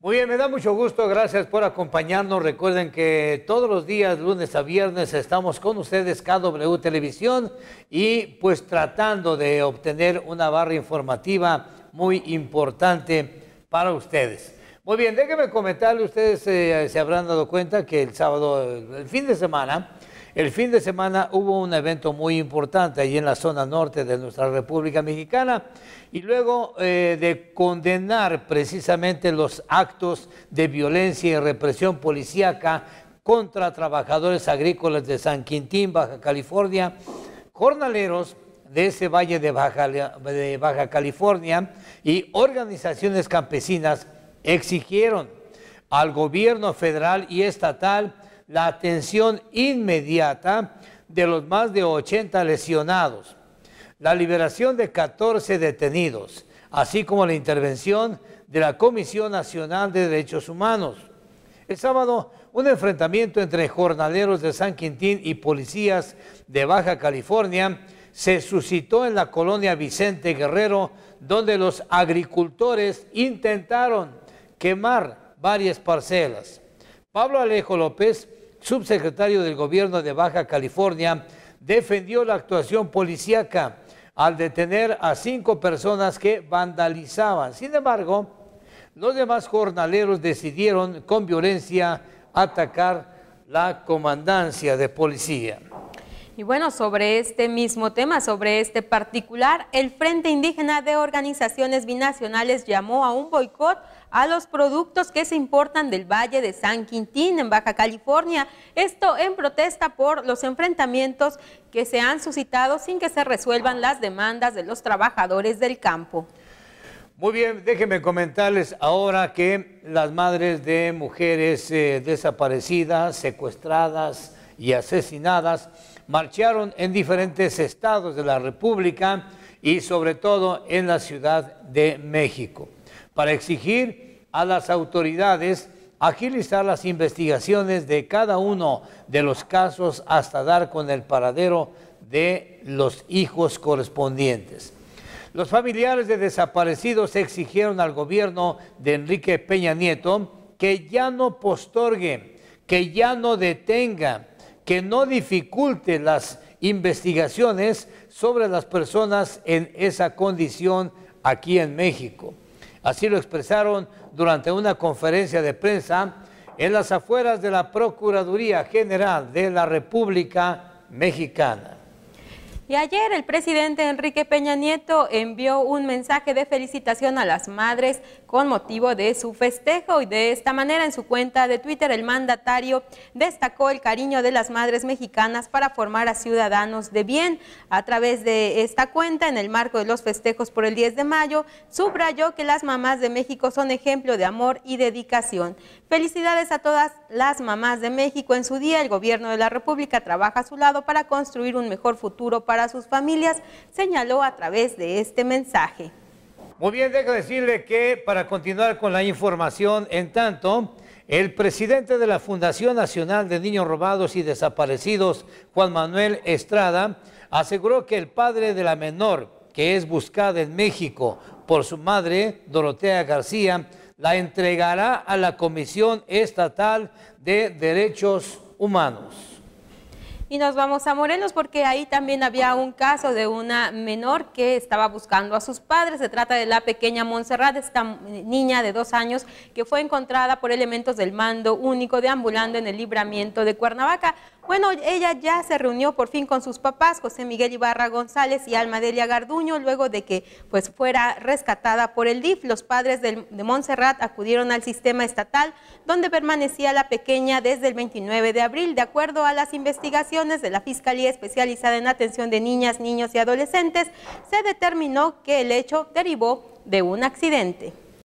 Muy bien, me da mucho gusto, gracias por acompañarnos. Recuerden que todos los días, lunes a viernes, estamos con ustedes KW Televisión y pues tratando de obtener una barra informativa muy importante para ustedes. Muy bien, déjenme comentarle, ustedes eh, se habrán dado cuenta que el sábado, el fin de semana, el fin de semana hubo un evento muy importante allí en la zona norte de nuestra República Mexicana y luego eh, de condenar precisamente los actos de violencia y represión policíaca contra trabajadores agrícolas de San Quintín, Baja California, jornaleros de ese valle de Baja California y organizaciones campesinas exigieron al gobierno federal y estatal la atención inmediata de los más de 80 lesionados, la liberación de 14 detenidos, así como la intervención de la Comisión Nacional de Derechos Humanos. El sábado, un enfrentamiento entre jornaleros de San Quintín y policías de Baja California se suscitó en la colonia Vicente Guerrero, donde los agricultores intentaron quemar varias parcelas. Pablo Alejo López subsecretario del gobierno de Baja California, defendió la actuación policíaca al detener a cinco personas que vandalizaban. Sin embargo, los demás jornaleros decidieron con violencia atacar la comandancia de policía. Y bueno, sobre este mismo tema, sobre este particular, el Frente Indígena de Organizaciones Binacionales llamó a un boicot a los productos que se importan del Valle de San Quintín en Baja California. Esto en protesta por los enfrentamientos que se han suscitado sin que se resuelvan las demandas de los trabajadores del campo. Muy bien, déjenme comentarles ahora que las madres de mujeres eh, desaparecidas, secuestradas, y asesinadas, marcharon en diferentes estados de la República y sobre todo en la Ciudad de México, para exigir a las autoridades agilizar las investigaciones de cada uno de los casos hasta dar con el paradero de los hijos correspondientes. Los familiares de desaparecidos exigieron al gobierno de Enrique Peña Nieto que ya no postorgue, que ya no detenga que no dificulte las investigaciones sobre las personas en esa condición aquí en México. Así lo expresaron durante una conferencia de prensa en las afueras de la Procuraduría General de la República Mexicana. Y ayer el presidente Enrique Peña Nieto envió un mensaje de felicitación a las madres con motivo de su festejo y de esta manera en su cuenta de Twitter el mandatario destacó el cariño de las madres mexicanas para formar a ciudadanos de bien. A través de esta cuenta, en el marco de los festejos por el 10 de mayo, subrayó que las mamás de México son ejemplo de amor y dedicación. Felicidades a todas las mamás de México en su día. El gobierno de la República trabaja a su lado para construir un mejor futuro para a sus familias, señaló a través de este mensaje. Muy bien, dejo decirle que para continuar con la información, en tanto, el presidente de la Fundación Nacional de Niños Robados y Desaparecidos, Juan Manuel Estrada, aseguró que el padre de la menor, que es buscada en México por su madre, Dorotea García, la entregará a la Comisión Estatal de Derechos Humanos. Y nos vamos a Morelos porque ahí también había un caso de una menor que estaba buscando a sus padres. Se trata de la pequeña Montserrat, esta niña de dos años que fue encontrada por elementos del mando único deambulando en el libramiento de Cuernavaca. Bueno, ella ya se reunió por fin con sus papás, José Miguel Ibarra González y Alma Delia Garduño, luego de que pues, fuera rescatada por el DIF. Los padres de Montserrat acudieron al sistema estatal, donde permanecía la pequeña desde el 29 de abril. De acuerdo a las investigaciones de la Fiscalía Especializada en Atención de Niñas, Niños y Adolescentes, se determinó que el hecho derivó de un accidente.